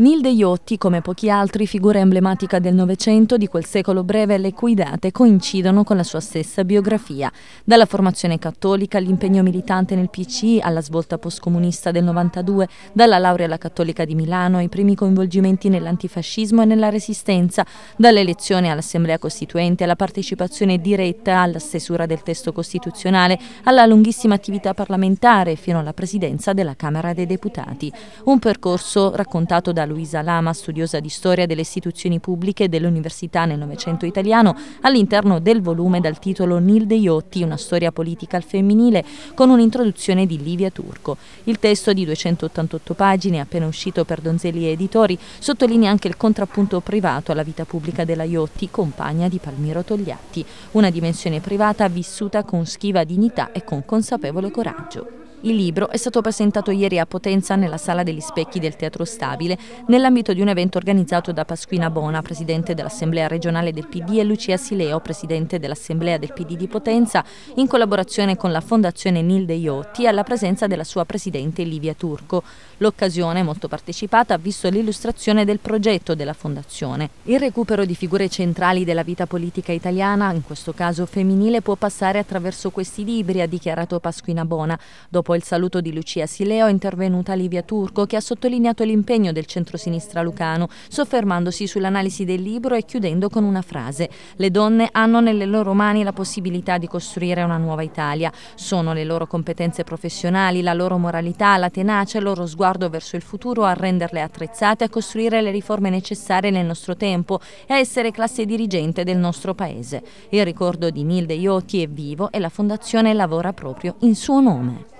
Nil De Jotti, come pochi altri, figura emblematica del Novecento, di quel secolo breve le cui date coincidono con la sua stessa biografia. Dalla formazione cattolica all'impegno militante nel PC, alla svolta postcomunista del 92, dalla laurea alla Cattolica di Milano ai primi coinvolgimenti nell'antifascismo e nella resistenza, dall'elezione all'Assemblea Costituente, alla partecipazione diretta alla stesura del testo costituzionale, alla lunghissima attività parlamentare fino alla presidenza della Camera dei Deputati. Un percorso raccontato da Luisa Lama, studiosa di storia delle istituzioni pubbliche dell'Università nel Novecento italiano, all'interno del volume dal titolo Nilde Iotti, una storia politica al femminile, con un'introduzione di Livia Turco. Il testo di 288 pagine, appena uscito per Donzelli Editori, sottolinea anche il contrappunto privato alla vita pubblica della Iotti, compagna di Palmiro Togliatti, una dimensione privata vissuta con schiva dignità e con consapevole coraggio. Il libro è stato presentato ieri a Potenza nella Sala degli Specchi del Teatro Stabile, nell'ambito di un evento organizzato da Pasquina Bona, presidente dell'Assemblea regionale del PD, e Lucia Sileo, presidente dell'Assemblea del PD di Potenza, in collaborazione con la Fondazione Nilde Iotti, alla presenza della sua presidente Livia Turco. L'occasione, molto partecipata, ha visto l'illustrazione del progetto della Fondazione. Il recupero di figure centrali della vita politica italiana, in questo caso femminile, può passare attraverso questi libri, ha dichiarato Pasquina Bona. Dopo Dopo il saluto di Lucia Sileo è intervenuta Livia Turco che ha sottolineato l'impegno del centrosinistra lucano, soffermandosi sull'analisi del libro e chiudendo con una frase. Le donne hanno nelle loro mani la possibilità di costruire una nuova Italia. Sono le loro competenze professionali, la loro moralità, la tenacia, il loro sguardo verso il futuro a renderle attrezzate a costruire le riforme necessarie nel nostro tempo e a essere classe dirigente del nostro paese. Il ricordo di Nilde Iotti è vivo e la Fondazione lavora proprio in suo nome.